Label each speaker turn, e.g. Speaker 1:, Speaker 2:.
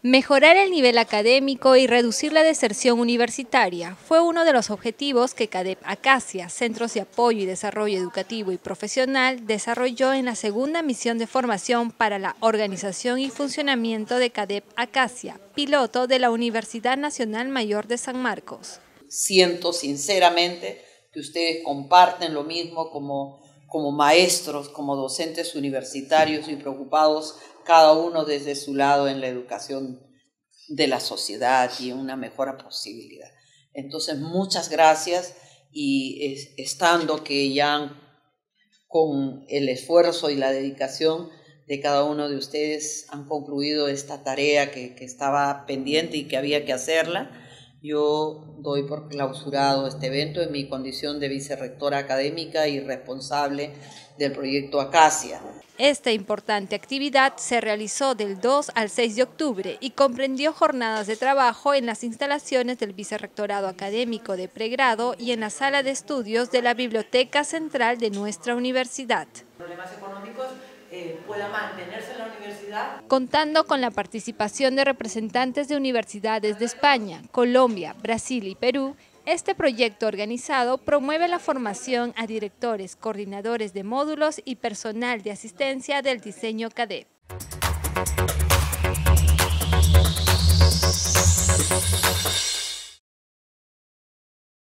Speaker 1: Mejorar el nivel académico y reducir la deserción universitaria fue uno de los objetivos que CADEP Acacia, Centros de Apoyo y Desarrollo Educativo y Profesional, desarrolló en la segunda misión de formación para la organización y funcionamiento de CADEP Acacia, piloto de la Universidad Nacional Mayor de San Marcos.
Speaker 2: Siento sinceramente ustedes comparten lo mismo como, maestros, como docentes universitarios y preocupados cada uno desde su lado en la educación de la sociedad y una mejora posibilidad. Entonces, muchas gracias y estando que ya con el esfuerzo y la dedicación de cada uno de ustedes han concluido esta tarea que estaba pendiente y que había que hacerla, yo doy por clausurado este evento en mi condición de vicerrectora académica y responsable del proyecto Acacia.
Speaker 1: Esta importante actividad se realizó del 2 al 6 de octubre y comprendió jornadas de trabajo en las instalaciones del Vicerrectorado Académico de Pregrado y en la Sala de Estudios de la Biblioteca Central de nuestra universidad.
Speaker 2: Eh, pueda mantenerse en la universidad.
Speaker 1: Contando con la participación de representantes de universidades de España, Colombia, Brasil y Perú, este proyecto organizado promueve la formación a directores, coordinadores de módulos y personal de asistencia del diseño CADEP.